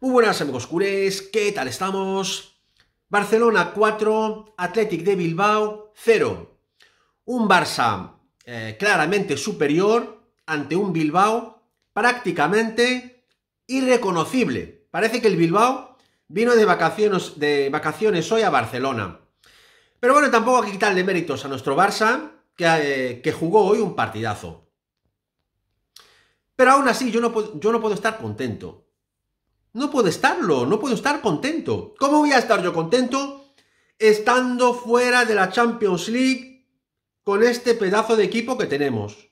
Muy buenas amigos curés, ¿qué tal estamos? Barcelona 4, Athletic de Bilbao 0. Un Barça eh, claramente superior ante un Bilbao prácticamente irreconocible. Parece que el Bilbao vino de vacaciones, hoy a Barcelona. Pero bueno, tampoco hay que quitarle méritos a nuestro Barça, que, eh, que jugó hoy un partidazo. Pero aún así, yo no, puedo, yo no puedo estar contento. No puedo estarlo, no puedo estar contento. ¿Cómo voy a estar yo contento estando fuera de la Champions League con este pedazo de equipo que tenemos?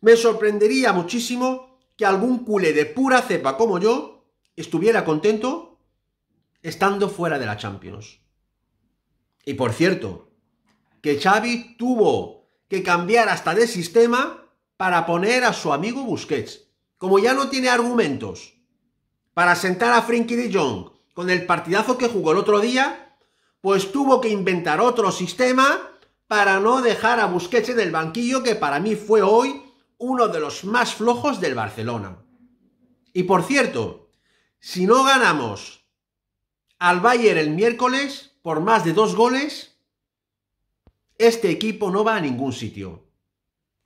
Me sorprendería muchísimo que algún culé de pura cepa como yo estuviera contento estando fuera de la Champions. Y por cierto, que Xavi tuvo que cambiar hasta de sistema para poner a su amigo Busquets. Como ya no tiene argumentos para sentar a Frenkie de Jong con el partidazo que jugó el otro día, pues tuvo que inventar otro sistema para no dejar a Busquets en el banquillo, que para mí fue hoy uno de los más flojos del Barcelona. Y por cierto, si no ganamos al Bayern el miércoles por más de dos goles, este equipo no va a ningún sitio.